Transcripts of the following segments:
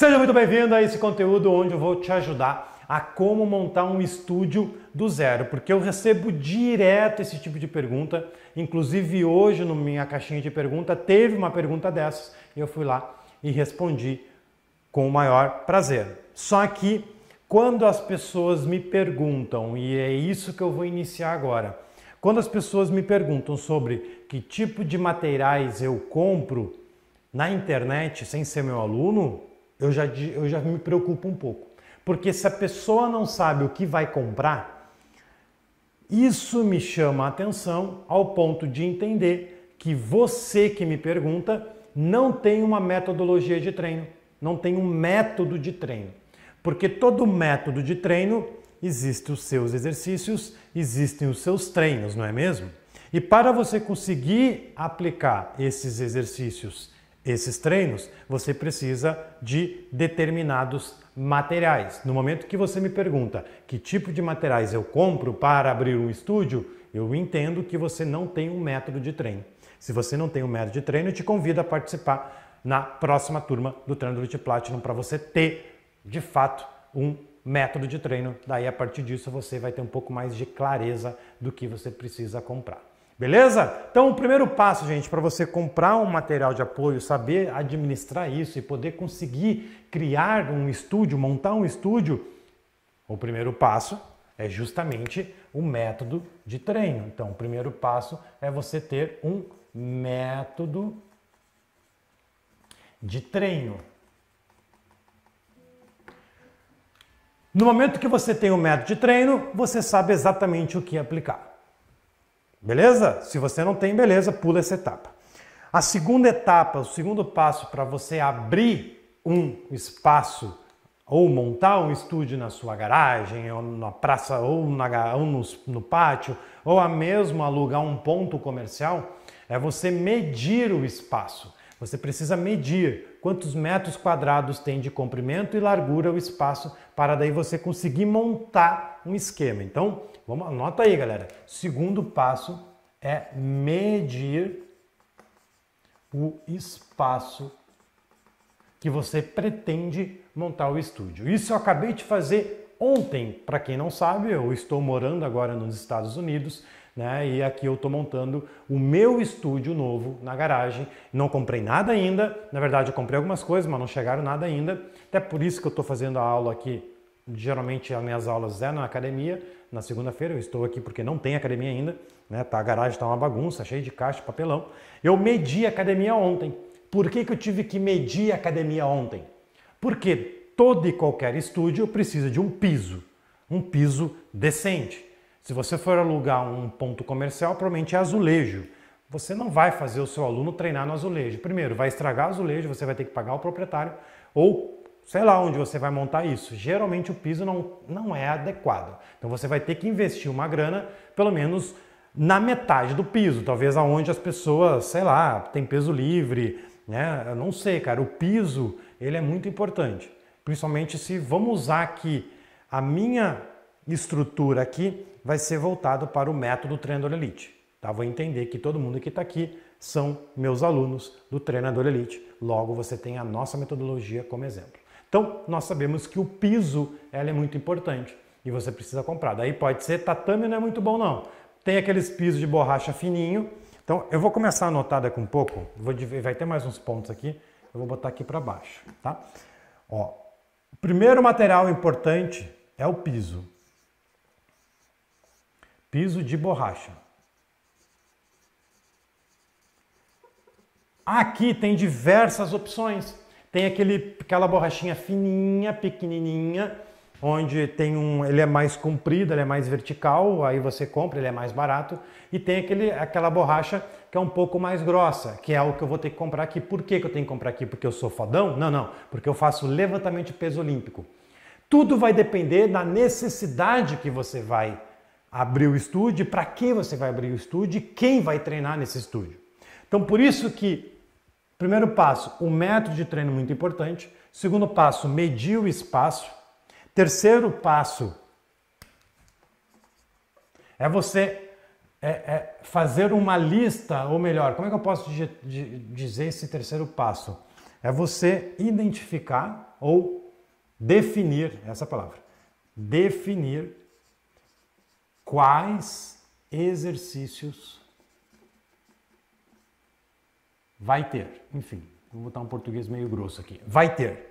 Seja muito bem-vindo a esse conteúdo onde eu vou te ajudar a como montar um estúdio do zero, porque eu recebo direto esse tipo de pergunta. Inclusive hoje, na minha caixinha de pergunta, teve uma pergunta dessas e eu fui lá e respondi com o maior prazer. Só que quando as pessoas me perguntam, e é isso que eu vou iniciar agora, quando as pessoas me perguntam sobre que tipo de materiais eu compro na internet sem ser meu aluno, eu já, eu já me preocupo um pouco. Porque se a pessoa não sabe o que vai comprar, isso me chama a atenção ao ponto de entender que você que me pergunta não tem uma metodologia de treino, não tem um método de treino. Porque todo método de treino existe os seus exercícios, existem os seus treinos, não é mesmo? E para você conseguir aplicar esses exercícios esses treinos você precisa de determinados materiais. No momento que você me pergunta que tipo de materiais eu compro para abrir um estúdio, eu entendo que você não tem um método de treino. Se você não tem um método de treino, eu te convido a participar na próxima turma do Treino de Elite Platinum para você ter, de fato, um método de treino. Daí, a partir disso, você vai ter um pouco mais de clareza do que você precisa comprar. Beleza? Então, o primeiro passo, gente, para você comprar um material de apoio, saber administrar isso e poder conseguir criar um estúdio, montar um estúdio, o primeiro passo é justamente o método de treino. Então, o primeiro passo é você ter um método de treino. No momento que você tem o um método de treino, você sabe exatamente o que aplicar. Beleza? Se você não tem, beleza, pula essa etapa. A segunda etapa, o segundo passo para você abrir um espaço ou montar um estúdio na sua garagem, ou na praça, ou, na, ou no, no pátio, ou a mesmo alugar um ponto comercial, é você medir o espaço. Você precisa medir quantos metros quadrados tem de comprimento e largura o espaço para daí você conseguir montar um esquema. Então, vamos, anota aí, galera. Segundo passo é medir o espaço que você pretende montar o estúdio. Isso eu acabei de fazer ontem, para quem não sabe, eu estou morando agora nos Estados Unidos, né? E aqui eu estou montando o meu estúdio novo na garagem. Não comprei nada ainda, na verdade eu comprei algumas coisas, mas não chegaram nada ainda. Até por isso que eu estou fazendo a aula aqui Geralmente as minhas aulas é na academia, na segunda-feira eu estou aqui porque não tem academia ainda, né? Tá, a garagem está uma bagunça, cheia de caixa, papelão. Eu medi a academia ontem. Por que, que eu tive que medir a academia ontem? Porque todo e qualquer estúdio precisa de um piso, um piso decente. Se você for alugar um ponto comercial, provavelmente é azulejo. Você não vai fazer o seu aluno treinar no azulejo. Primeiro, vai estragar o azulejo, você vai ter que pagar o proprietário, ou sei lá onde você vai montar isso. Geralmente o piso não, não é adequado. Então você vai ter que investir uma grana, pelo menos na metade do piso, talvez aonde as pessoas, sei lá, tem peso livre, né? Eu não sei, cara. O piso ele é muito importante, principalmente se vamos usar aqui a minha estrutura aqui vai ser voltado para o método Treinador Elite. Tá? Vou entender que todo mundo que está aqui são meus alunos do Treinador Elite. Logo, você tem a nossa metodologia como exemplo. Então, nós sabemos que o piso ela é muito importante e você precisa comprar. Daí pode ser tatame não é muito bom não. Tem aqueles pisos de borracha fininho. Então, eu vou começar a anotar daqui um pouco. Vou, vai ter mais uns pontos aqui. Eu vou botar aqui para baixo, tá? Ó, o primeiro material importante é o piso. Piso de borracha. Aqui tem diversas opções. Tem aquele, aquela borrachinha fininha, pequenininha, onde tem um, ele é mais comprido, ele é mais vertical, aí você compra, ele é mais barato, e tem aquele, aquela borracha que é um pouco mais grossa, que é o que eu vou ter que comprar aqui. Por que, que eu tenho que comprar aqui? Porque eu sou fodão? Não, não, porque eu faço levantamento de peso olímpico. Tudo vai depender da necessidade que você vai abrir o estúdio, para que você vai abrir o estúdio, quem vai treinar nesse estúdio. Então, por isso que Primeiro passo, um método de treino é muito importante. Segundo passo, medir o espaço. Terceiro passo é você é, é fazer uma lista, ou melhor, como é que eu posso dizer esse terceiro passo? É você identificar ou definir é essa palavra. Definir quais exercícios Vai ter. Enfim, vou botar um português meio grosso aqui. Vai ter.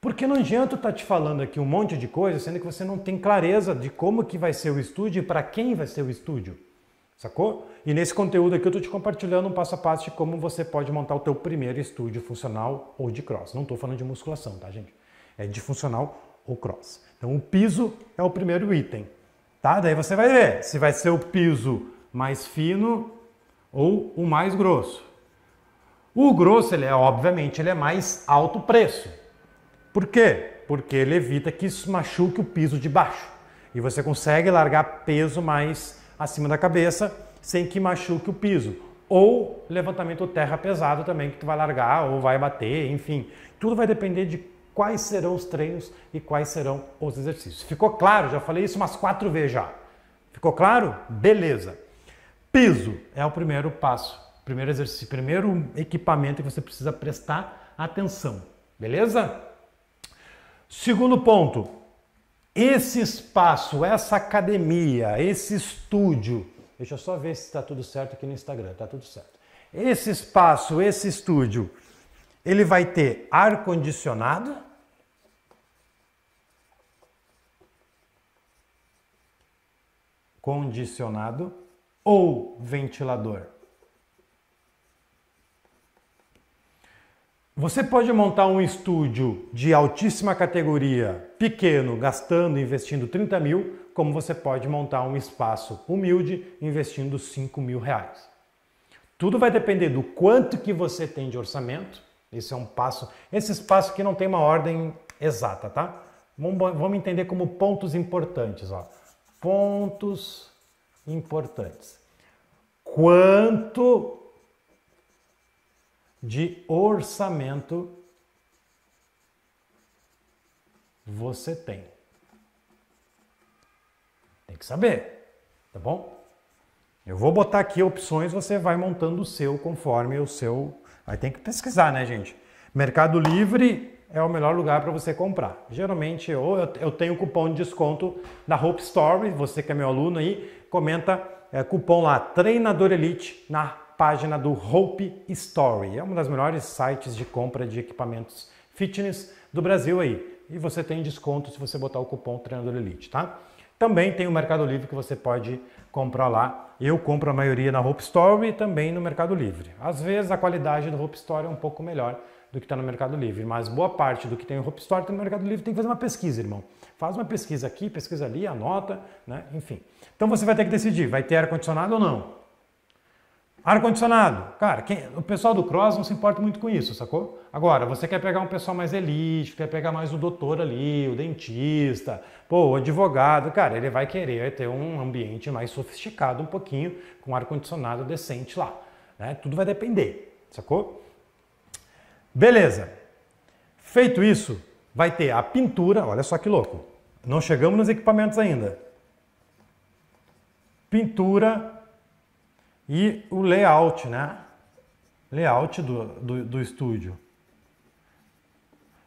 Porque não adianta estar tá te falando aqui um monte de coisa, sendo que você não tem clareza de como que vai ser o estúdio e para quem vai ser o estúdio. Sacou? E nesse conteúdo aqui eu estou te compartilhando um passo a passo de como você pode montar o teu primeiro estúdio funcional ou de cross. Não estou falando de musculação, tá, gente? É de funcional ou cross. Então o piso é o primeiro item, tá? Daí você vai ver se vai ser o piso mais fino ou o mais grosso. O grosso, ele é, obviamente, ele é mais alto preço. Por quê? Porque ele evita que isso machuque o piso de baixo. E você consegue largar peso mais acima da cabeça sem que machuque o piso. Ou levantamento terra pesado também, que tu vai largar ou vai bater, enfim. Tudo vai depender de quais serão os treinos e quais serão os exercícios. Ficou claro? Já falei isso umas quatro vezes já. Ficou claro? Beleza. Piso é o primeiro passo Primeiro exercício, primeiro equipamento que você precisa prestar atenção, beleza? Segundo ponto, esse espaço, essa academia, esse estúdio, deixa eu só ver se está tudo certo aqui no Instagram, tá tudo certo. Esse espaço, esse estúdio, ele vai ter ar condicionado, condicionado ou ventilador. Você pode montar um estúdio de altíssima categoria, pequeno, gastando, investindo 30 mil, como você pode montar um espaço humilde, investindo 5 mil reais. Tudo vai depender do quanto que você tem de orçamento. Esse é um passo, esse espaço que não tem uma ordem exata, tá? Vamos, vamos entender como pontos importantes, ó. Pontos importantes. Quanto de orçamento você tem? Tem que saber, tá bom? Eu vou botar aqui opções, você vai montando o seu conforme o seu. Aí tem que pesquisar, né, gente? Mercado Livre é o melhor lugar para você comprar. Geralmente, ou eu tenho cupom de desconto na Hope Story, você que é meu aluno aí, comenta é, cupom lá, Treinador Elite, na página do Hope Story. É um dos melhores sites de compra de equipamentos fitness do Brasil aí. E você tem desconto se você botar o cupom Treinador Elite, tá? Também tem o Mercado Livre que você pode comprar lá. Eu compro a maioria na Hope Story e também no Mercado Livre. Às vezes a qualidade do Hope Story é um pouco melhor do que está no Mercado Livre, mas boa parte do que tem no Hope Story tem tá no Mercado Livre. Tem que fazer uma pesquisa, irmão. Faz uma pesquisa aqui, pesquisa ali, anota, né? Enfim. Então você vai ter que decidir, vai ter ar-condicionado ou não? Ar-condicionado. Cara, quem, o pessoal do cross não se importa muito com isso, sacou? Agora, você quer pegar um pessoal mais elite, quer pegar mais o doutor ali, o dentista, pô, o advogado, cara, ele vai querer ter um ambiente mais sofisticado um pouquinho, com ar-condicionado decente lá. Né? Tudo vai depender, sacou? Beleza. Feito isso, vai ter a pintura, olha só que louco. Não chegamos nos equipamentos ainda. Pintura, e o layout, né? Layout do, do, do estúdio.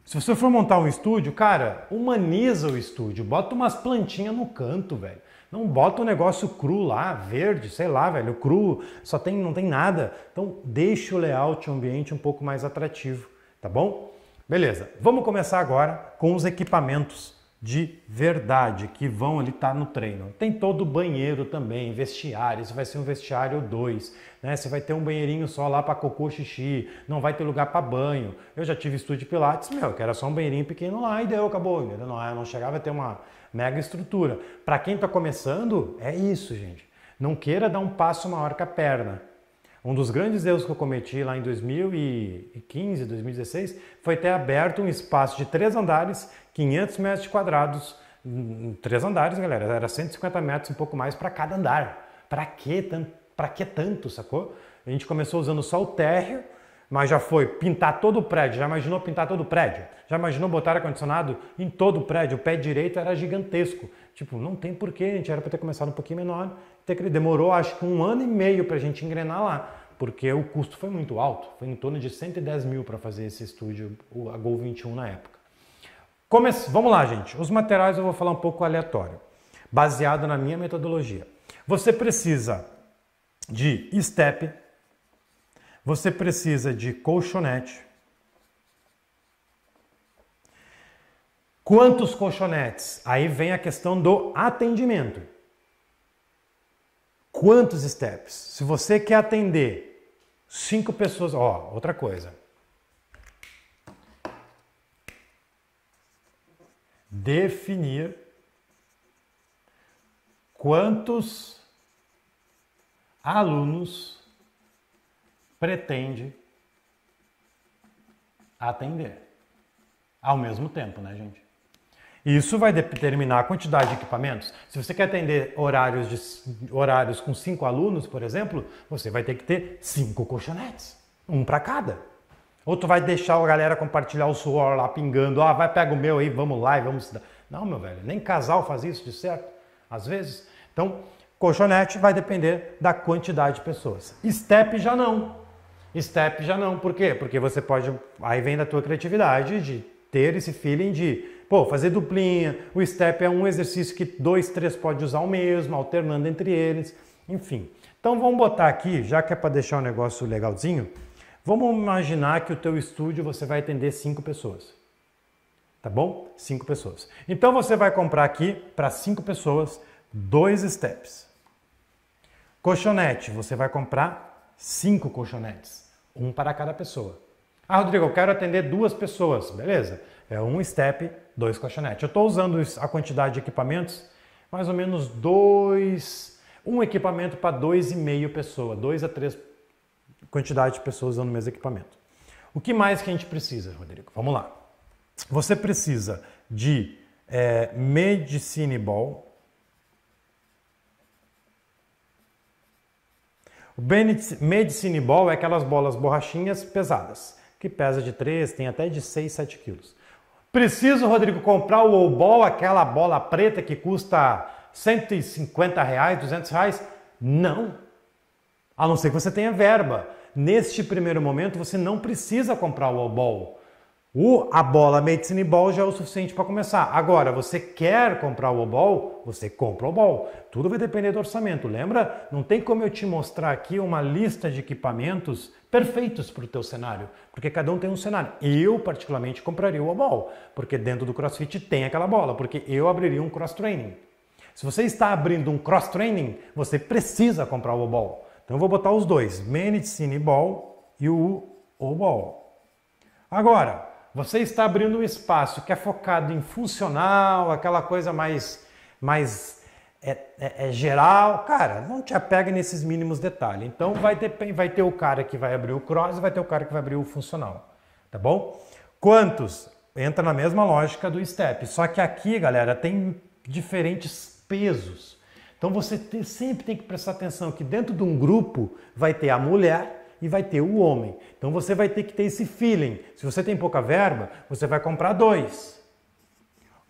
Se você for montar um estúdio, cara, humaniza o estúdio. Bota umas plantinhas no canto, velho. Não bota um negócio cru lá, verde, sei lá, velho, cru, só tem, não tem nada. Então, deixa o layout o ambiente um pouco mais atrativo, tá bom? Beleza. Vamos começar agora com os equipamentos de verdade que vão ali estar tá no treino. Tem todo o banheiro também, vestiário, isso vai ser um vestiário ou dois, né? Você vai ter um banheirinho só lá para cocô, xixi, não vai ter lugar para banho. Eu já tive estúdio de pilates, meu, que era só um banheirinho pequeno lá e deu, acabou, entendeu? Não, não chegava a ter uma mega estrutura. Para quem está começando, é isso, gente. Não queira dar um passo maior que a perna. Um dos grandes erros que eu cometi lá em 2015, 2016, foi ter aberto um espaço de três andares, 500 metros quadrados, hum, três andares, galera, era 150 metros, um pouco mais para cada andar. Para que, que tanto, sacou? A gente começou usando só o térreo, mas já foi pintar todo o prédio. Já imaginou pintar todo o prédio? Já imaginou botar ar-condicionado em todo o prédio? O pé direito era gigantesco. Tipo, não tem porquê, a gente era para ter começado um pouquinho menor que demorou, acho que um ano e meio para a gente engrenar lá, porque o custo foi muito alto. Foi em torno de 110 mil para fazer esse estúdio, a Gol 21 na época. Come... Vamos lá, gente. Os materiais eu vou falar um pouco aleatório, baseado na minha metodologia. Você precisa de estepe, você precisa de colchonete. Quantos colchonetes? Aí vem a questão do atendimento. Quantos steps? Se você quer atender cinco pessoas, ó, outra coisa. Definir quantos alunos pretende atender ao mesmo tempo, né, gente? Isso vai determinar a quantidade de equipamentos. Se você quer atender horários, de, horários com cinco alunos, por exemplo, você vai ter que ter cinco colchonetes, um para cada. Ou tu vai deixar a galera compartilhar o suor lá pingando, ah, vai, pega o meu aí, vamos lá e vamos... Não, meu velho, nem casal faz isso de certo, às vezes. Então, colchonete vai depender da quantidade de pessoas. Step já não. Step já não. Por quê? Porque você pode. Aí vem da tua criatividade de ter esse feeling de Pô, fazer duplinha, o step é um exercício que dois, três pode usar o mesmo, alternando entre eles, enfim. Então vamos botar aqui, já que é para deixar o um negócio legalzinho, vamos imaginar que o teu estúdio você vai atender cinco pessoas. Tá bom? Cinco pessoas. Então você vai comprar aqui para cinco pessoas dois steps. Colchonete, você vai comprar cinco colchonetes, um para cada pessoa. Ah, Rodrigo, eu quero atender duas pessoas. Beleza, é um step dois colchonetes. Eu estou usando a quantidade de equipamentos, mais ou menos dois, um equipamento para dois e meio pessoa, dois a três quantidade de pessoas usando o mesmo equipamento. O que mais que a gente precisa, Rodrigo? Vamos lá. Você precisa de é, medicine ball, O medicine ball é aquelas bolas borrachinhas pesadas, que pesa de 3, tem até de 6, 7 quilos. Preciso, Rodrigo, comprar o Obol, aquela bola preta que custa 150 reais, 200 reais? Não. A não ser que você tenha verba. Neste primeiro momento, você não precisa comprar o Obol. O, a bola Medicine Ball já é o suficiente para começar. Agora, você quer comprar o Obol? Você compra o Obol. Tudo vai depender do orçamento, lembra? Não tem como eu te mostrar aqui uma lista de equipamentos perfeitos para o teu cenário, porque cada um tem um cenário. Eu, particularmente, compraria o Obol, porque dentro do CrossFit tem aquela bola, porque eu abriria um cross-training. Se você está abrindo um cross-training, você precisa comprar o Obol. Então eu vou botar os dois, Medicine Ball e o Obol. Agora, você está abrindo um espaço que é focado em funcional, aquela coisa mais, mais é, é, é, geral. Cara, não te apega nesses mínimos detalhes. Então vai ter, vai ter o cara que vai abrir o cross e vai ter o cara que vai abrir o funcional. Tá bom? Quantos? Entra na mesma lógica do step. Só que aqui, galera, tem diferentes pesos. Então você sempre tem que prestar atenção que dentro de um grupo vai ter a mulher e vai ter o homem. Então você vai ter que ter esse feeling. Se você tem pouca verba, você vai comprar dois.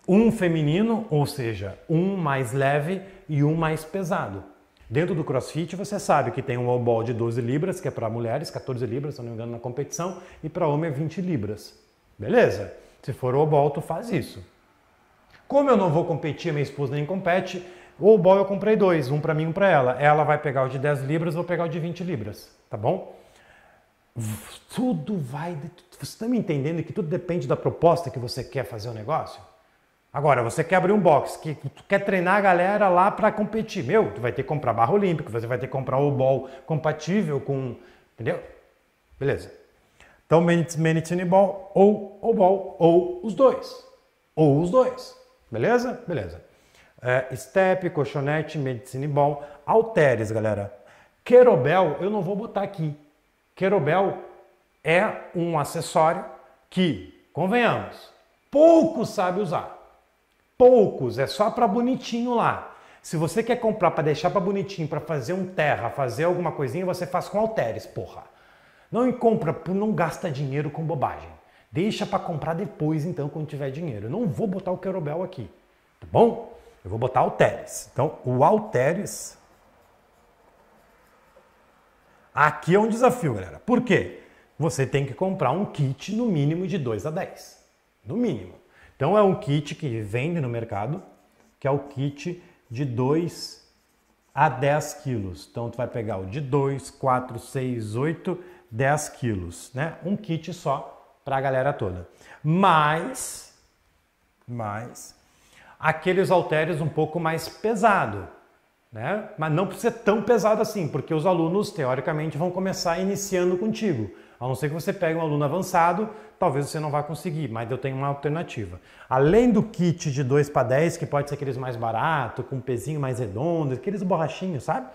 Um feminino, ou seja, um mais leve e um mais pesado. Dentro do CrossFit, você sabe que tem um all de 12 libras, que é para mulheres, 14 libras, se não me engano, na competição, e para homem é 20 libras. Beleza? Se for all tu faz isso. Como eu não vou competir, minha esposa nem compete, o bol eu comprei dois, um para mim e um para ela. Ela vai pegar o de 10 libras, vou pegar o de 20 libras, tá bom? Tudo vai. Você está me entendendo que tudo depende da proposta que você quer fazer o negócio? Agora, você quer abrir um box, que tu quer treinar a galera lá para competir. Meu, tu vai ter que comprar barra olímpica, você vai ter que comprar o bol compatível com. Entendeu? Beleza. Então, Manitini Ball ou o Ball ou os dois. Ou os dois. Beleza? Beleza é, Step, Colchonete, Medicine Ball, Alteres, galera. Querobel, eu não vou botar aqui. Querobel é um acessório que, convenhamos, poucos sabem usar. Poucos, é só para bonitinho lá. Se você quer comprar para deixar para bonitinho, para fazer um terra, fazer alguma coisinha, você faz com halteres, porra. Não compra, não gasta dinheiro com bobagem. Deixa para comprar depois, então, quando tiver dinheiro. Eu não vou botar o querobel aqui, tá bom? Eu vou botar halteres. Então, o alteres. Aqui é um desafio, galera. Por quê? Você tem que comprar um kit no mínimo de 2 a 10. No mínimo. Então, é um kit que vende no mercado, que é o kit de 2 a 10 quilos. Então, tu vai pegar o de 2, 4, 6, 8, 10 quilos, né? Um kit só para a galera toda. Mas, mas, aqueles halteres um pouco mais pesado, né? Mas não precisa ser tão pesado assim, porque os alunos teoricamente vão começar iniciando contigo. A não ser que você pegue um aluno avançado, talvez você não vá conseguir, mas eu tenho uma alternativa. Além do kit de 2 para 10, que pode ser aqueles mais barato, com um pezinho mais redondo, aqueles borrachinhos, sabe?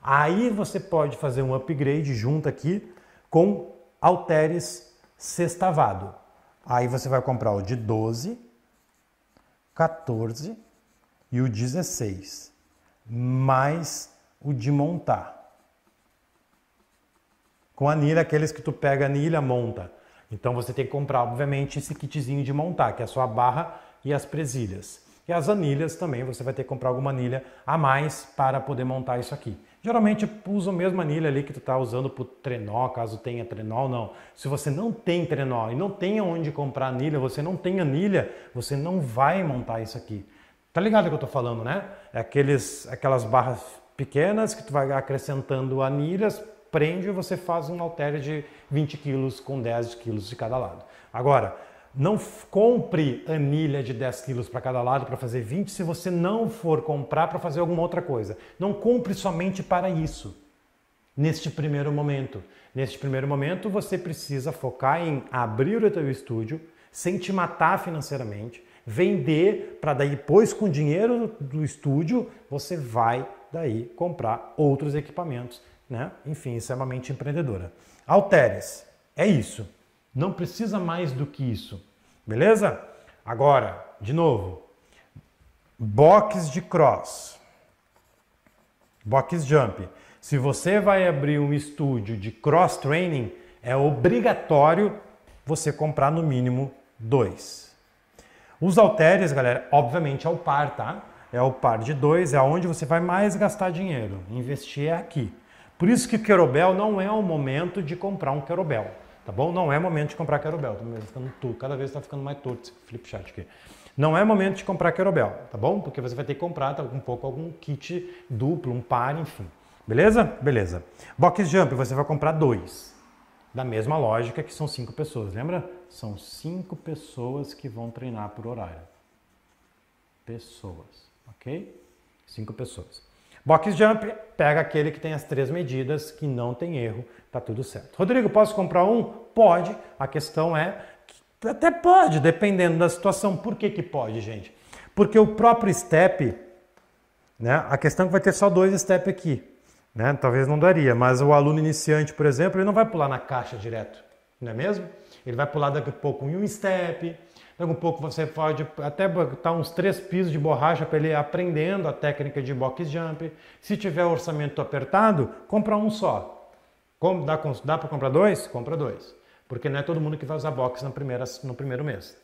Aí você pode fazer um upgrade junto aqui com halteres sextavado. Aí você vai comprar o de 12 14 e o 16, mais o de montar. Com anilha, aqueles que tu pega anilha, monta. Então você tem que comprar, obviamente, esse kitzinho de montar, que é a sua barra e as presilhas. E as anilhas também, você vai ter que comprar alguma anilha a mais para poder montar isso aqui. Geralmente usa a mesma anilha ali que tu está usando para trenó, caso tenha trenó ou não. Se você não tem trenó e não tem onde comprar anilha, você não tem anilha, você não vai montar isso aqui. Tá ligado o que eu estou falando, né? É aqueles, aquelas barras pequenas que tu vai acrescentando anilhas, prende e você faz um halter de 20 quilos com 10 quilos de cada lado. Agora, não compre anilha de 10 quilos para cada lado para fazer 20 se você não for comprar para fazer alguma outra coisa. Não compre somente para isso, neste primeiro momento. Neste primeiro momento, você precisa focar em abrir o teu estúdio, sem te matar financeiramente, vender para daí depois com o dinheiro do estúdio, você vai daí comprar outros equipamentos, né? Enfim, isso é uma mente empreendedora. Alteres, é isso. Não precisa mais do que isso. Beleza? Agora, de novo, box de cross, box jump. Se você vai abrir um estúdio de cross training, é obrigatório você comprar no mínimo dois. Os halteres, galera, obviamente é o par, tá? É o par de dois, é onde você vai mais gastar dinheiro. Investir é aqui. Por isso que o querobel não é o momento de comprar um querobel. Tá bom? Não é momento de comprar Querobel, tá ficando tudo, cada vez está ficando mais torto esse flip aqui. Não é momento de comprar Querobel, tá bom? Porque você vai ter que comprar tá, um pouco algum kit duplo, um par, enfim. Beleza? Beleza. Box Jump, você vai comprar dois. Da mesma lógica que são cinco pessoas, lembra? São cinco pessoas que vão treinar por horário. Pessoas, ok? Cinco pessoas. Box Jump, pega aquele que tem as três medidas, que não tem erro tá tudo certo. Rodrigo, posso comprar um? Pode. A questão é que até pode, dependendo da situação. Por que, que pode, gente? Porque o próprio step, né? A questão é que vai ter só dois step aqui, né? Talvez não daria, mas o aluno iniciante, por exemplo, ele não vai pular na caixa direto, não é mesmo? Ele vai pular daqui a pouco em um step, Daqui um pouco você pode até botar uns três pisos de borracha para ele aprendendo a técnica de box jump. Se tiver orçamento apertado, compra um só. Como dá, dá para comprar dois? Compra dois. Porque não é todo mundo que vai usar box na primeira, no primeiro mês.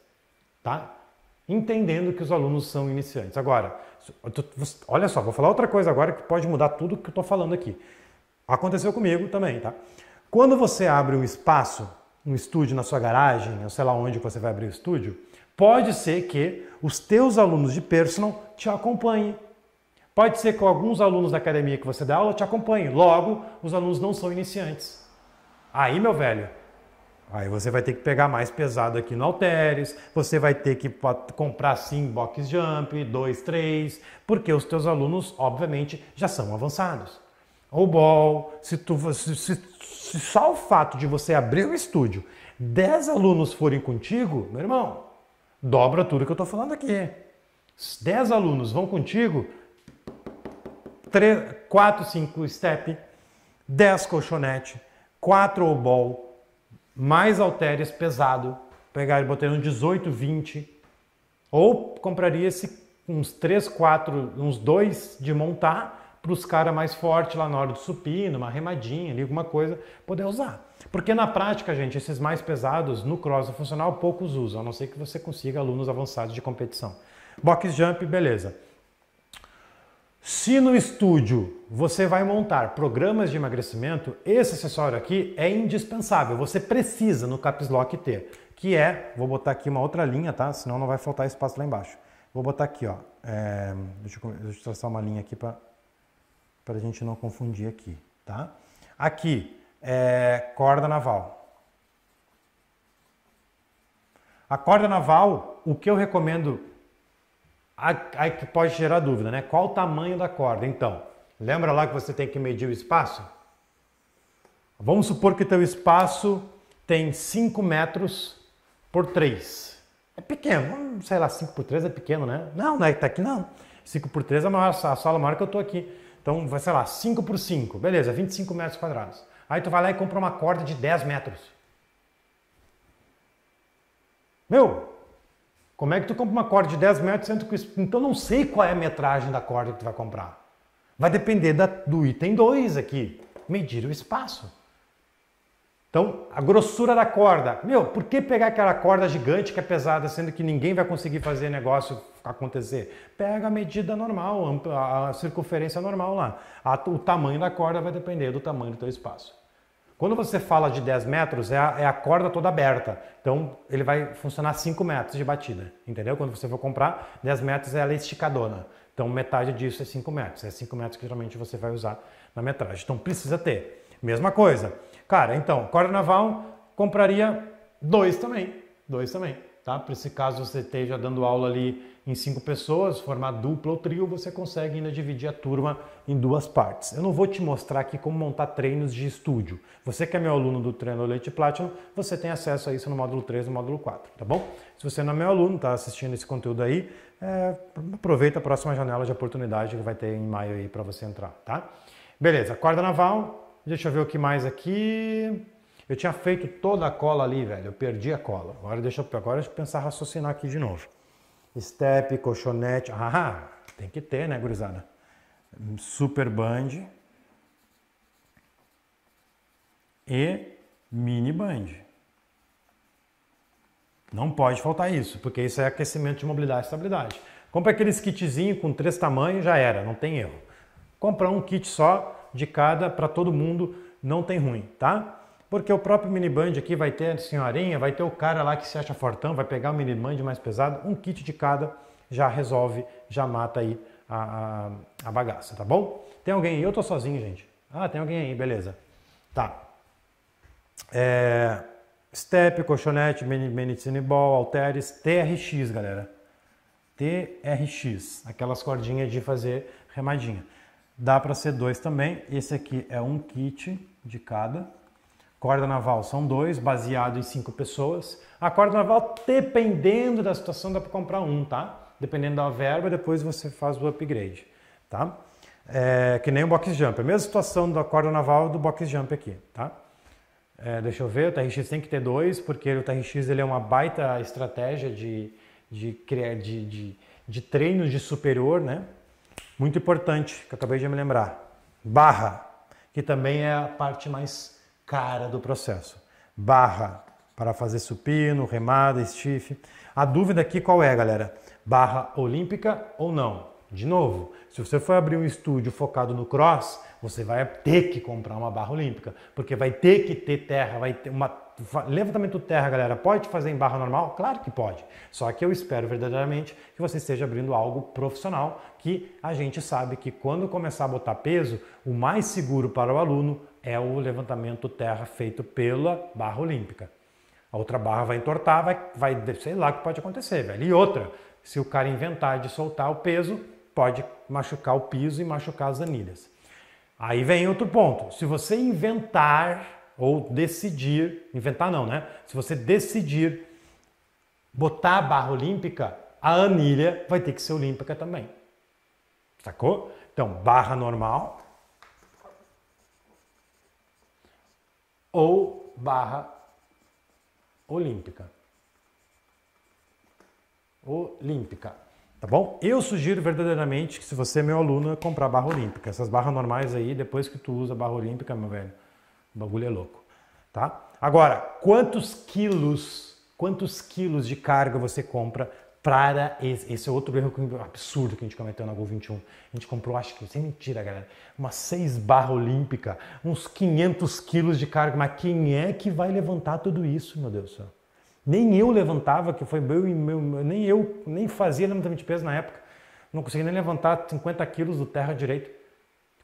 Tá? Entendendo que os alunos são iniciantes. Agora, olha só, vou falar outra coisa agora que pode mudar tudo que eu estou falando aqui. Aconteceu comigo também, tá? Quando você abre um espaço, um estúdio na sua garagem, ou sei lá onde você vai abrir o estúdio, pode ser que os teus alunos de personal te acompanhem Pode ser que alguns alunos da academia que você dá aula te acompanhem. Logo, os alunos não são iniciantes. Aí, meu velho, aí você vai ter que pegar mais pesado aqui no Alteres, você vai ter que comprar sim box jump, dois, três, porque os teus alunos, obviamente, já são avançados. Ou ball, se, tu, se, se, se só o fato de você abrir o estúdio, dez alunos forem contigo, meu irmão, dobra tudo que eu estou falando aqui. Dez alunos vão contigo, 3, 4, 5 step, 10 colchonete, 4 all ball, mais halteres pesado, pegar e botar um 18, 20, ou compraria esse, uns 3, 4, uns 2 de montar para os caras mais fortes lá na hora do supino, uma remadinha ali, alguma coisa, poder usar. Porque na prática, gente, esses mais pesados no cross funcional poucos usam, a não ser que você consiga alunos avançados de competição. Box jump, beleza. Se no estúdio você vai montar programas de emagrecimento, esse acessório aqui é indispensável. Você precisa no Caps Lock ter, que é, vou botar aqui uma outra linha, tá? Senão não vai faltar espaço lá embaixo. Vou botar aqui, ó. É, deixa, eu, deixa, eu, traçar uma linha aqui para a gente não confundir aqui, tá? Aqui é corda naval. A corda naval, o que eu recomendo Aí que pode gerar dúvida, né? Qual o tamanho da corda? Então, lembra lá que você tem que medir o espaço? Vamos supor que teu espaço tem 5 metros por 3. É pequeno, sei lá, 5 por 3 é pequeno, né? Não, não é que tá aqui não. 5 por 3 é maior, a sala maior que eu tô aqui. Então, vai, sei lá, 5 por 5, beleza, 25 metros quadrados. Aí tu vai lá e compra uma corda de 10 metros. Meu, como é que tu compra uma corda de 10 metros sendo que Então não sei qual é a metragem da corda que tu vai comprar. Vai depender da, do item 2 aqui. Medir o espaço. Então, a grossura da corda. Meu, por que pegar aquela corda gigante que é pesada, sendo que ninguém vai conseguir fazer negócio acontecer? Pega a medida normal, a circunferência normal lá. o tamanho da corda vai depender do tamanho do teu espaço. Quando você fala de 10 metros, é a, é a, corda toda aberta. Então, ele vai funcionar 5 metros de batida, entendeu? Quando você for comprar, 10 metros ela é esticadona. Então, metade disso é 5 metros. É 5 metros que geralmente você vai usar na metragem. Então, precisa ter. Mesma coisa. Cara, então, corda naval, compraria dois também. Dois também. Tá? Para esse caso você esteja dando aula ali em cinco pessoas, formar dupla ou trio, você consegue ainda dividir a turma em duas partes. Eu não vou te mostrar aqui como montar treinos de estúdio. Você que é meu aluno do Treino Leite Platinum, você tem acesso a isso no módulo 3 e no módulo 4, tá bom? Se você não é meu aluno, está assistindo esse conteúdo aí, é, aproveita a próxima janela de oportunidade que vai ter em maio aí para você entrar, tá? Beleza, corda naval, deixa eu ver o que mais aqui. Eu tinha feito toda a cola ali, velho. Eu perdi a cola. Agora deixa, agora deixa eu pensar, raciocinar aqui de novo. Step, colchonete. Ah, tem que ter, né, gurizada? Super band. E mini band. Não pode faltar isso, porque isso é aquecimento de mobilidade e estabilidade. Compra aqueles kitzinho com três tamanhos, já era, não tem erro. Comprar um kit só de cada para todo mundo, não tem ruim, tá? Porque o próprio miniband aqui vai ter a senhorinha, vai ter o cara lá que se acha fortão, vai pegar o miniband mais pesado, um kit de cada já resolve, já mata aí a, a, a bagaça, tá bom? Tem alguém aí? Eu tô sozinho, gente. Ah, tem alguém aí, beleza. Tá. É, step, colchonete, medicine ball, halteres, TRX, galera. TRX, aquelas cordinhas de fazer remadinha. Dá para ser dois também. Esse aqui é um kit de cada. Corda naval são dois, baseado em cinco pessoas. A corda naval, dependendo da situação, dá para comprar um, tá? Dependendo da verba, depois você faz o upgrade, tá? É, que nem o box jump. A mesma situação da corda naval do box jump aqui, tá? É, deixa eu ver, o TRX tem que ter dois, porque o TRX ele é uma baita estratégia de, de, criar, de, de, de treino de superior, né? Muito importante, que eu acabei de me lembrar. Barra, que também é a parte mais cara do processo. Barra para fazer supino, remada, estife. A dúvida aqui qual é, galera? Barra olímpica ou não? De novo, se você for abrir um estúdio focado no cross, você vai ter que comprar uma barra olímpica, porque vai ter que ter terra, vai ter uma levantamento terra, galera. Pode fazer em barra normal? Claro que pode. Só que eu espero verdadeiramente que você esteja abrindo algo profissional, que a gente sabe que quando começar a botar peso, o mais seguro para o aluno é o levantamento terra feito pela barra olímpica. A outra barra vai entortar, vai, vai sei lá o que pode acontecer, velho. E outra, se o cara inventar de soltar o peso, pode machucar o piso e machucar as anilhas. Aí vem outro ponto. Se você inventar ou decidir, inventar não, né? Se você decidir botar a barra olímpica, a anilha vai ter que ser olímpica também. Sacou? Então, barra normal, ou barra olímpica. Olímpica, tá bom? Eu sugiro verdadeiramente que se você é meu aluno, é comprar barra olímpica. Essas barras normais aí, depois que tu usa barra olímpica, meu velho, o bagulho é louco, tá? Agora, quantos quilos, quantos quilos de carga você compra para esse, esse é outro erro absurdo que a gente cometeu na Gol 21. A gente comprou, acho que, sem mentira, galera, uma 6 barra olímpica, uns 500 quilos de carga. Mas quem é que vai levantar tudo isso, meu Deus do céu? Nem eu levantava, que foi meu, meu, nem eu, nem fazia levantamento de peso na época. Não conseguia nem levantar 50 quilos do terra direito.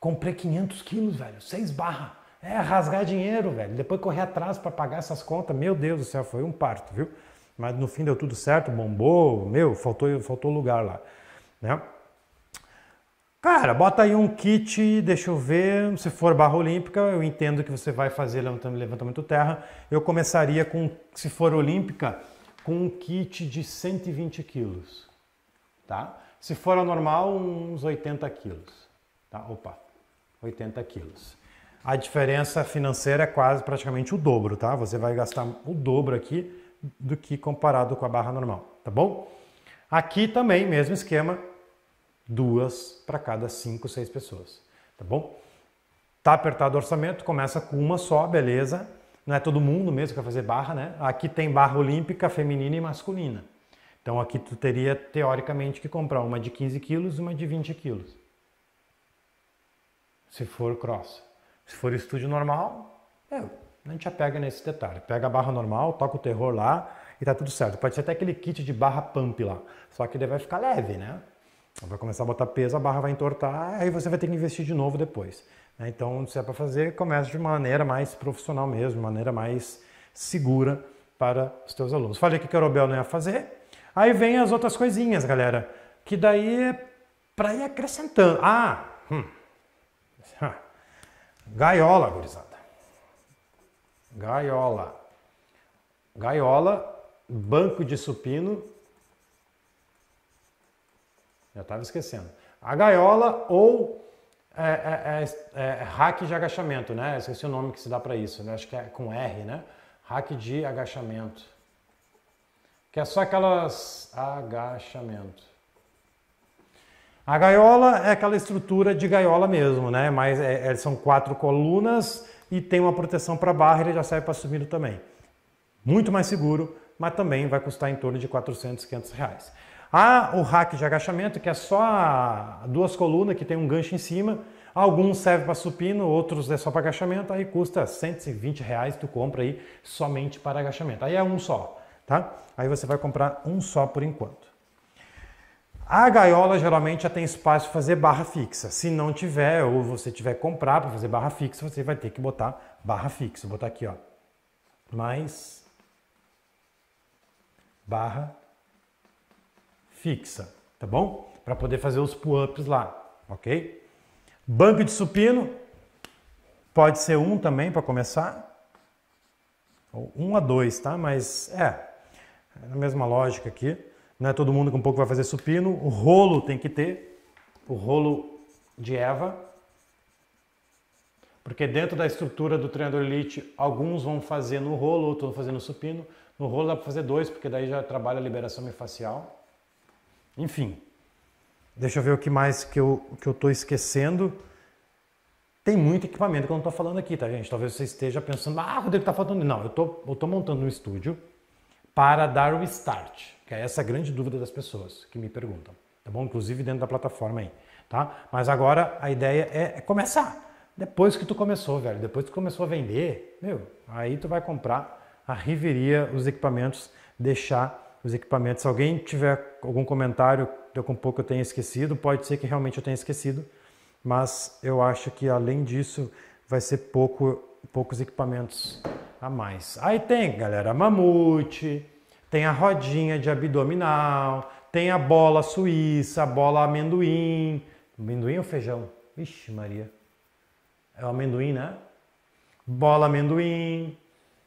Comprei 500 quilos, velho, 6 barra. É, rasgar dinheiro, velho. Depois correr atrás para pagar essas contas. Meu Deus do céu, foi um parto, viu? mas no fim deu tudo certo, bombou, meu, faltou, faltou lugar lá, né? Cara, bota aí um kit, deixa eu ver, se for barra olímpica, eu entendo que você vai fazer levantamento terra, eu começaria com, se for olímpica, com um kit de 120 quilos, tá? Se for a normal, uns 80 quilos, tá? Opa, 80 quilos. A diferença financeira é quase praticamente o dobro, tá? Você vai gastar o dobro aqui do que comparado com a barra normal, tá bom? Aqui também, mesmo esquema, duas para cada cinco, seis pessoas, tá bom? Tá apertado o orçamento, começa com uma só, beleza? Não é todo mundo mesmo que vai fazer barra, né? Aqui tem barra olímpica, feminina e masculina. Então aqui tu teria, teoricamente, que comprar uma de 15 quilos e uma de 20 quilos. Se for cross. Se for estúdio normal, é, não te já nesse detalhe. Pega a barra normal, toca o terror lá e tá tudo certo. Pode ser até aquele kit de barra pump lá. Só que ele vai ficar leve, né? Vai começar a botar peso, a barra vai entortar, aí você vai ter que investir de novo depois. Né? Então, se é para fazer, comece de uma maneira mais profissional mesmo, de maneira mais segura para os teus alunos. Falei que o Carobel não ia fazer. Aí vem as outras coisinhas, galera, que daí é para ir acrescentando. Ah, hum. gaiola, gurizada gaiola. Gaiola, banco de supino. Já estava esquecendo. A gaiola ou é, é, é, é hack de agachamento, né? Esqueci o nome que se dá para isso, né? acho que é com R, né? Hack de agachamento. Que é só aquelas agachamento. A gaiola é aquela estrutura de gaiola mesmo, né? Mas é, é, são quatro colunas e tem uma proteção para barra, ele já serve para subindo também. Muito mais seguro, mas também vai custar em torno de 400, 500 reais. Há o rack de agachamento, que é só duas colunas que tem um gancho em cima. Alguns servem para supino, outros é só para agachamento. Aí custa 120 reais, tu compra aí somente para agachamento. Aí é um só, tá? Aí você vai comprar um só por enquanto. A gaiola geralmente já tem espaço para fazer barra fixa. Se não tiver, ou você tiver que comprar para fazer barra fixa, você vai ter que botar barra fixa. Vou botar aqui, ó. Mais barra fixa, tá bom? Para poder fazer os pull-ups lá, ok? Banco de supino pode ser um também para começar. Ou um a dois, tá? Mas é, é a mesma lógica aqui. Não é todo mundo com pouco vai fazer supino. O rolo tem que ter, o rolo de Eva. Porque dentro da estrutura do treinador elite, alguns vão fazer no rolo, outros vão fazer no supino. No rolo dá para fazer dois, porque daí já trabalha a liberação miofascial. Enfim, deixa eu ver o que mais que eu estou que eu tô esquecendo. Tem muito equipamento que eu não estou falando aqui, tá, gente? Talvez você esteja pensando, ah, Rodrigo, tá faltando. Não, eu tô, estou tô montando um estúdio para dar o start. Que é essa grande dúvida das pessoas que me perguntam, tá bom? Inclusive dentro da plataforma aí, tá? Mas agora a ideia é, é começar. Depois que tu começou, velho, depois que tu começou a vender, meu, aí tu vai comprar a riveria, os equipamentos, deixar os equipamentos. Se alguém tiver algum comentário com um pouco eu tenha esquecido, pode ser que realmente eu tenha esquecido, mas eu acho que além disso vai ser pouco, poucos equipamentos a mais. Aí tem, galera, mamute, tem a rodinha de abdominal, tem a bola suíça, a bola amendoim. Amendoim ou feijão? Vixe, Maria. É o amendoim, né? Bola amendoim.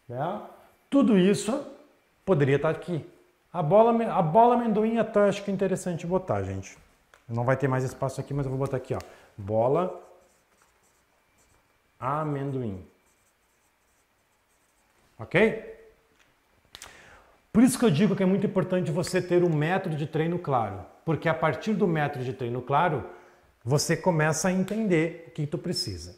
Né? Tudo isso poderia estar aqui. A bola, a bola amendoim é até eu acho que é interessante botar, gente. Não vai ter mais espaço aqui, mas eu vou botar aqui, ó. Bola amendoim. Ok? Por isso que eu digo que é muito importante você ter um método de treino claro, porque a partir do método de treino claro, você começa a entender o que tu precisa.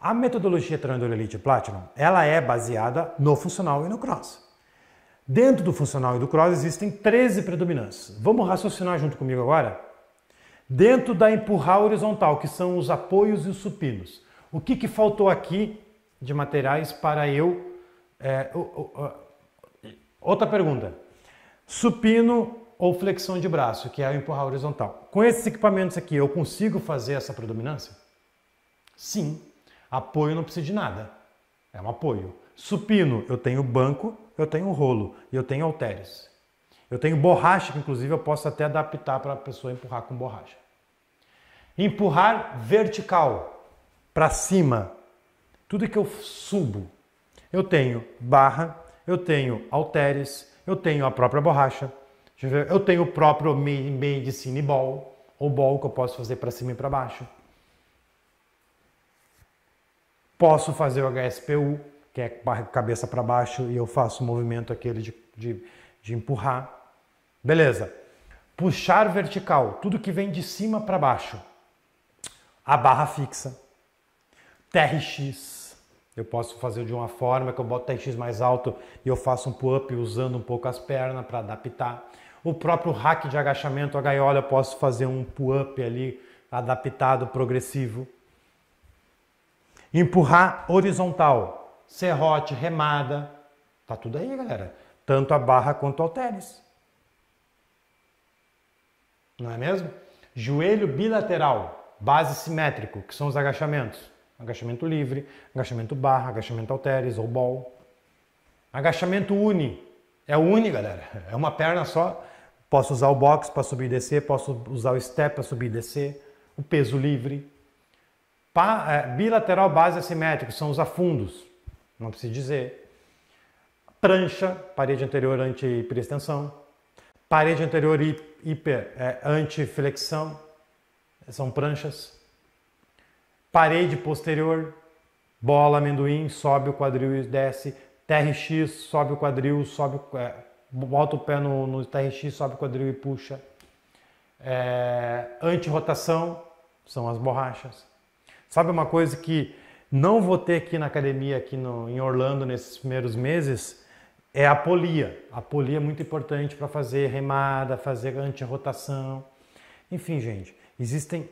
A metodologia Treinador Elite Platinum, ela é baseada no funcional e no cross. Dentro do funcional e do cross existem 13 predominâncias. Vamos raciocinar junto comigo agora? Dentro da empurrar horizontal, que são os apoios e os supinos, o que, que faltou aqui de materiais para eu é, Outra pergunta. Supino ou flexão de braço, que é o empurrar horizontal. Com esses equipamentos aqui, eu consigo fazer essa predominância? Sim. Apoio não precisa de nada. É um apoio. Supino, eu tenho banco, eu tenho rolo e eu tenho halteres. Eu tenho borracha, que inclusive eu posso até adaptar para a pessoa empurrar com borracha. Empurrar vertical, para cima. Tudo que eu subo, eu tenho barra, eu tenho halteres, eu tenho a própria borracha, eu tenho o próprio medicine ball, ou ball que eu posso fazer para cima e para baixo. Posso fazer o HSPU, que é cabeça para baixo e eu faço o movimento aquele de, de, de empurrar. Beleza. Puxar vertical, tudo que vem de cima para baixo. A barra fixa. TRX eu posso fazer de uma forma que eu boto TX mais alto e eu faço um pull-up usando um pouco as pernas para adaptar. O próprio hack de agachamento, a gaiola, eu posso fazer um pull-up ali adaptado, progressivo. Empurrar horizontal, serrote, remada. Tá tudo aí, galera. Tanto a barra quanto o halteres. Não é mesmo? Joelho bilateral, base simétrico, que são os agachamentos agachamento livre, agachamento barra, agachamento halteres ou ball. Agachamento uni, é uni, galera, é uma perna só. Posso usar o box para subir e descer, posso usar o step para subir e descer, o peso livre. Pa, é, bilateral base assimétrico, são os afundos, não preciso dizer. Prancha, parede anterior anti-hiperextensão. Parede anterior hiper, é, anti-flexão, são pranchas parede posterior, bola, amendoim, sobe o quadril e desce, TRX, sobe o quadril, sobe, é, bota o pé no, no TRX, sobe o quadril e puxa. É, antirrotação são as borrachas. Sabe uma coisa que não vou ter aqui na academia, aqui no, em Orlando, nesses primeiros meses? É a polia. A polia é muito importante para fazer remada, fazer antirrotação. Enfim, gente, existem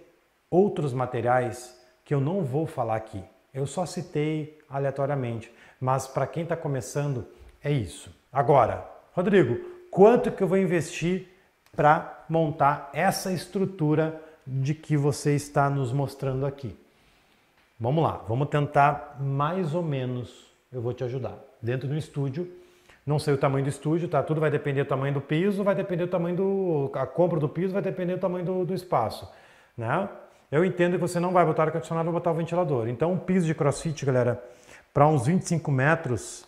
outros materiais que eu não vou falar aqui. Eu só citei aleatoriamente, mas para quem está começando, é isso. Agora, Rodrigo, quanto que eu vou investir para montar essa estrutura de que você está nos mostrando aqui? Vamos lá, vamos tentar mais ou menos, eu vou te ajudar. Dentro do estúdio, não sei o tamanho do estúdio, tá? Tudo vai depender do tamanho do piso, vai depender do tamanho do. A compra do piso vai depender do tamanho do, do espaço, né? eu entendo que você não vai botar ar-condicionado, vai botar o ventilador. Então, um piso de crossfit, galera, para uns 25 metros,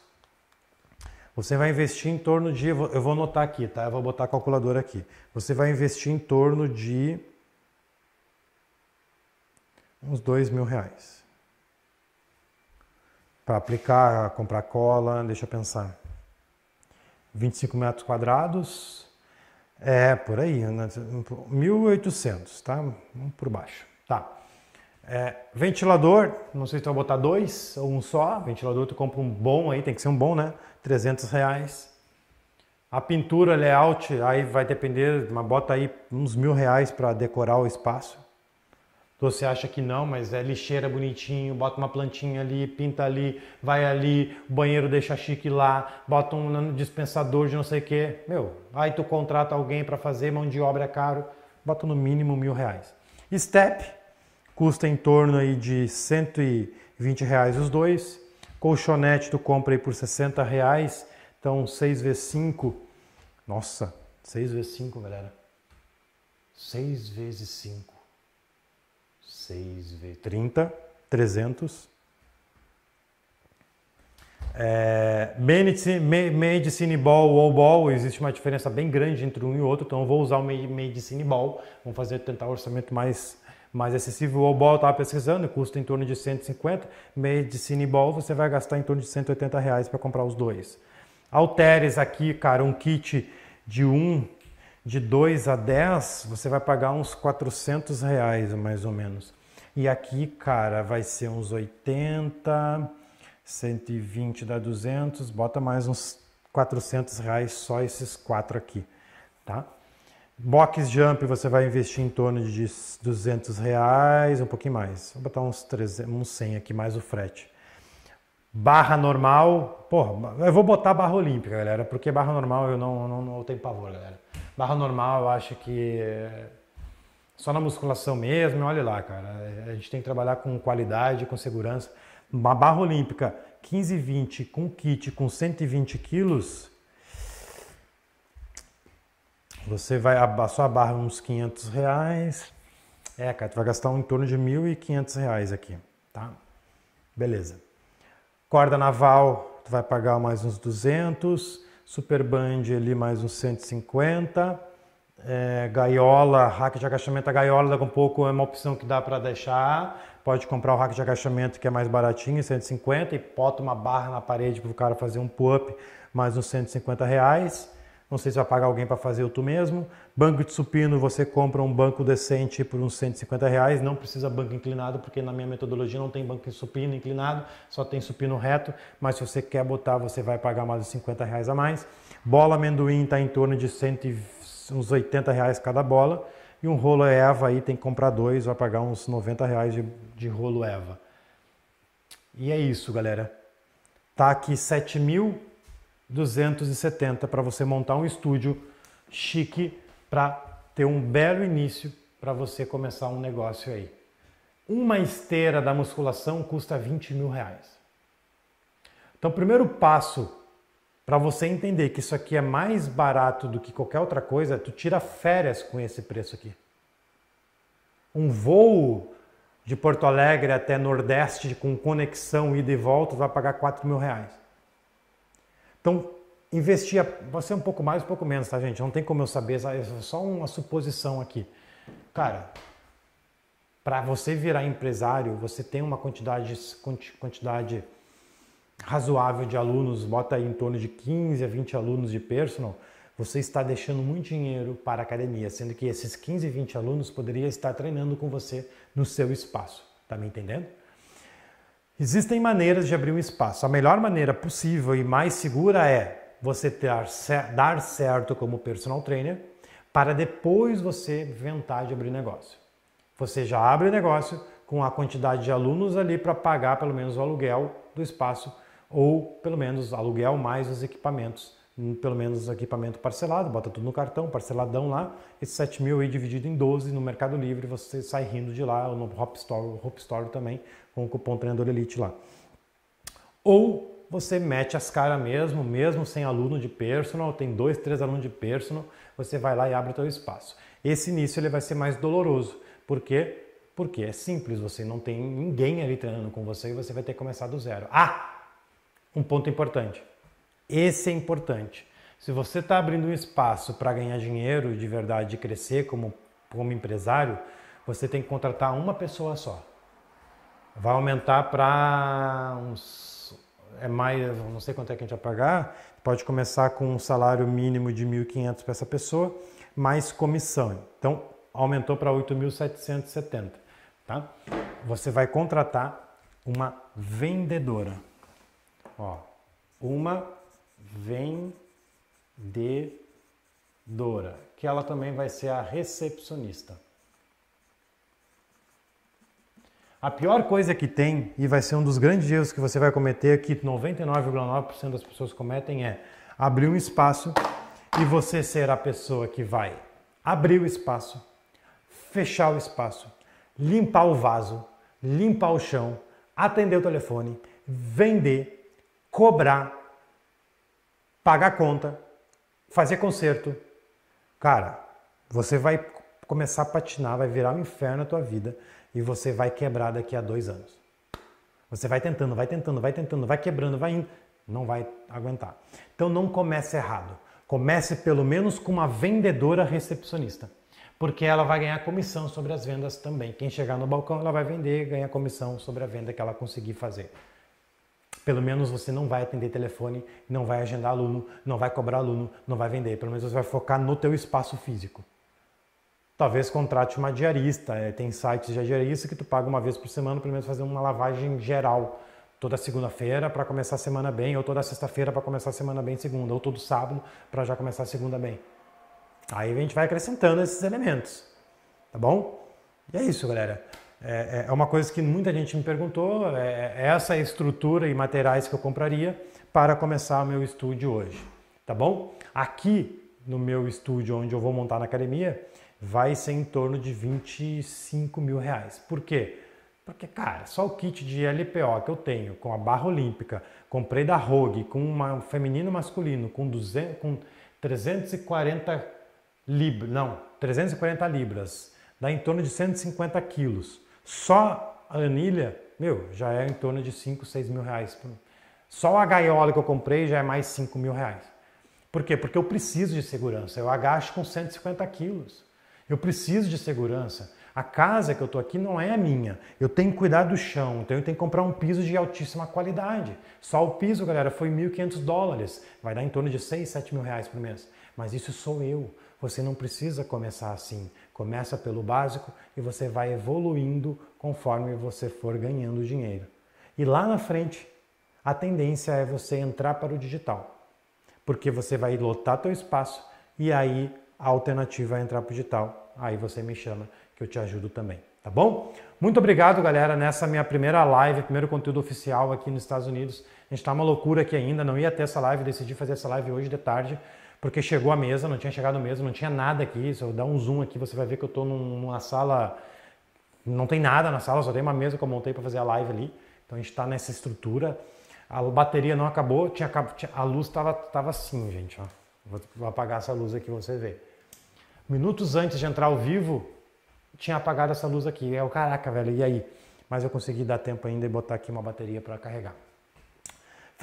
você vai investir em torno de. Eu vou anotar aqui, tá? Eu vou botar a calculadora aqui. Você vai investir em torno de. uns dois mil reais. Para aplicar, comprar cola, deixa eu pensar. 25 metros quadrados. É, por aí, 1.800, né? tá? Por baixo. Tá. É, ventilador, não sei se tu vai botar dois ou um só. Ventilador tu compra um bom aí, tem que ser um bom, né? 300 reais. A pintura, layout, aí vai depender, mas bota aí uns mil reais para decorar o espaço. Você acha que não, mas é lixeira bonitinho, bota uma plantinha ali, pinta ali, vai ali, o banheiro deixa chique lá, bota um dispensador de não sei o quê. Meu, aí tu contrata alguém para fazer, mão de obra é caro, bota no mínimo mil reais. Step custa em torno aí de 120 reais os dois. Colchonete tu compra aí por 60 reais. Então 6 vezes 5. Nossa, 6 vezes 5, galera. 6 vezes 5. 6 vezes 30, 300. É, medicine ball ou ball, existe uma diferença bem grande entre um e outro, então eu vou usar o medicine ball, vamos fazer, tentar um orçamento mais, mais acessível. O ball eu estava pesquisando, custa em torno de 150, medicine ball você vai gastar em torno de 180 reais para comprar os dois. Alteres aqui, cara, um kit de 1, um, de 2 a 10, você vai pagar uns 400 reais mais ou menos. E aqui, cara, vai ser uns 80 120 dá 200, bota mais uns 400 reais só esses quatro aqui, tá? Box Jump você vai investir em torno de 200 reais, um pouquinho mais. Vou botar uns, 300, uns 100 aqui, mais o frete. Barra normal, porra, eu vou botar barra olímpica, galera, porque barra normal eu não, não, não tenho pavor, galera. Barra normal eu acho que é só na musculação mesmo, olha lá, cara. A gente tem que trabalhar com qualidade, com segurança uma barra olímpica 15,20 com kit com 120 quilos, você vai, a sua barra é uns 500 reais. É, cara, tu vai gastar um, em torno de 1.500 reais aqui, tá? Beleza. Corda naval, tu vai pagar mais uns 200. Superband ali mais uns 150. É, gaiola, hack de agachamento, a gaiola daqui a pouco é uma opção que dá para deixar pode comprar o rack de agachamento que é mais baratinho, 150, e bota uma barra na parede para o cara fazer um pull-up, mais uns 150 reais. Não sei se vai pagar alguém para fazer o tu mesmo. Banco de supino, você compra um banco decente por uns 150 reais. Não precisa banco inclinado, porque na minha metodologia não tem banco de supino inclinado, só tem supino reto. Mas se você quer botar, você vai pagar mais uns 50 reais a mais. Bola amendoim está em torno de 100, uns 80 reais cada bola. E um rolo Eva aí tem que comprar dois, vai pagar uns 90 reais de, de rolo Eva. E é isso, galera. Tá aqui 7.270 para você montar um estúdio chique para ter um belo início para você começar um negócio aí. Uma esteira da musculação custa 20 mil reais. Então, o primeiro passo para você entender que isso aqui é mais barato do que qualquer outra coisa, tu tira férias com esse preço aqui. Um voo de Porto Alegre até Nordeste com conexão ida e volta vai pagar 4 mil reais. Então, investir, você é um pouco mais, um pouco menos, tá gente? Não tem como eu saber, é só uma suposição aqui. Cara, para você virar empresário, você tem uma quantidade, quantidade razoável de alunos, bota aí em torno de 15 a 20 alunos de personal, você está deixando muito dinheiro para a academia, sendo que esses 15, 20 alunos poderiam estar treinando com você no seu espaço. Tá me entendendo? Existem maneiras de abrir um espaço. A melhor maneira possível e mais segura é você ter, dar certo como personal trainer para depois você inventar de abrir negócio. Você já abre o negócio com a quantidade de alunos ali para pagar pelo menos o aluguel do espaço ou pelo menos aluguel mais os equipamentos, hum, pelo menos equipamento parcelado, bota tudo no cartão, parceladão lá, esses 7 mil aí dividido em 12 no Mercado Livre, você sai rindo de lá, ou no Hop Store, Hop Store também, com o cupom Treinador Elite lá. Ou você mete as caras mesmo, mesmo sem aluno de personal, tem dois, três alunos de personal, você vai lá e abre o teu espaço. Esse início ele vai ser mais doloroso, porque porque é simples, você não tem ninguém ali treinando com você e você vai ter que começar do zero. Ah, um ponto importante. Esse é importante. Se você está abrindo um espaço para ganhar dinheiro de verdade e crescer como, como empresário, você tem que contratar uma pessoa só. Vai aumentar para uns. É mais. Não sei quanto é que a gente vai pagar. Pode começar com um salário mínimo de 1.500 para essa pessoa, mais comissão. Então, aumentou para 8.770. Tá? Você vai contratar uma vendedora. Ó, uma vendedora, que ela também vai ser a recepcionista. A pior coisa que tem, e vai ser um dos grandes erros que você vai cometer, é que 99,9% das pessoas cometem, é abrir um espaço e você ser a pessoa que vai abrir o espaço, fechar o espaço, limpar o vaso, limpar o chão, atender o telefone, vender, cobrar, pagar conta, fazer conserto. Cara, você vai começar a patinar, vai virar um inferno a tua vida e você vai quebrar daqui a dois anos. Você vai tentando, vai tentando, vai tentando, vai quebrando, vai indo, não vai aguentar. Então não comece errado. Comece pelo menos com uma vendedora recepcionista, porque ela vai ganhar comissão sobre as vendas também. Quem chegar no balcão, ela vai vender, ganhar comissão sobre a venda que ela conseguir fazer. Pelo menos você não vai atender telefone, não vai agendar aluno, não vai cobrar aluno, não vai vender. Pelo menos você vai focar no teu espaço físico. Talvez contrate uma diarista. É, tem sites de diarista que tu paga uma vez por semana, pelo menos fazer uma lavagem geral. Toda segunda-feira para começar a semana bem, ou toda sexta-feira para começar a semana bem segunda, ou todo sábado para já começar a segunda bem. Aí a gente vai acrescentando esses elementos, tá bom? E é isso, galera. É, é, é uma coisa que muita gente me perguntou, é, é, essa estrutura e materiais que eu compraria para começar o meu estúdio hoje, tá bom? Aqui no meu estúdio onde eu vou montar na academia, vai ser em torno de 25 mil reais. Por quê? Porque, cara, só o kit de LPO que eu tenho, com a barra olímpica, comprei da Rogue, com uma, um feminino masculino, com, 200, com 340 libras, não, 340 libras, dá em torno de 150 quilos. Só a anilha, meu, já é em torno de 5, 6 mil reais. Só a gaiola que eu comprei já é mais 5 mil reais. Por quê? Porque eu preciso de segurança. Eu agacho com 150 quilos. Eu preciso de segurança. A casa que eu estou aqui não é minha. Eu tenho que cuidar do chão, então eu tenho que comprar um piso de altíssima qualidade. Só o piso, galera, foi 1.500 dólares. Vai dar em torno de 6, 7 mil reais por mês. Mas isso sou eu. Você não precisa começar assim. Começa pelo básico e você vai evoluindo conforme você for ganhando dinheiro. E lá na frente, a tendência é você entrar para o digital, porque você vai lotar teu espaço e aí a alternativa é entrar para o digital. Aí você me chama que eu te ajudo também, tá bom? Muito obrigado, galera, nessa minha primeira live, primeiro conteúdo oficial aqui nos Estados Unidos. A gente está uma loucura aqui ainda, não ia ter essa live, decidi fazer essa live hoje de tarde porque chegou a mesa, não tinha chegado a mesa, não tinha nada aqui. Se eu dar um zoom aqui, você vai ver que eu estou numa sala, não tem nada na sala, só tem uma mesa que eu montei para fazer a live ali. Então a gente está nessa estrutura. A bateria não acabou, tinha, a luz estava tava assim, gente. Ó. Vou apagar essa luz aqui, você vê. Minutos antes de entrar ao vivo, tinha apagado essa luz aqui. É o caraca, velho, e aí? Mas eu consegui dar tempo ainda e botar aqui uma bateria para carregar.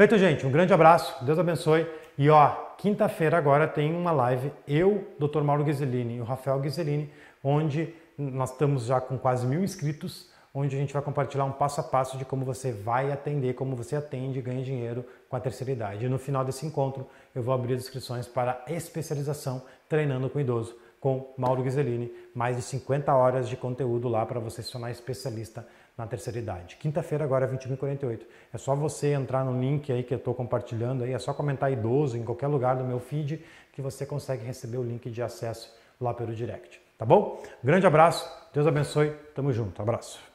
Feito, gente. Um grande abraço. Deus abençoe. E ó, quinta-feira agora tem uma live, eu, Dr. Mauro Ghiselini e o Rafael Ghiselini, onde nós estamos já com quase mil inscritos, onde a gente vai compartilhar um passo a passo de como você vai atender, como você atende e ganha dinheiro com a terceira idade. E no final desse encontro, eu vou abrir as inscrições para especialização treinando com idoso com Mauro Ghiselini. Mais de 50 horas de conteúdo lá para você se tornar especialista na terceira idade. Quinta-feira, agora, 21h48. É só você entrar no link aí que eu estou compartilhando aí, é só comentar idoso em qualquer lugar do meu feed que você consegue receber o link de acesso lá pelo direct. Tá bom? Grande abraço, Deus abençoe, tamo junto, abraço.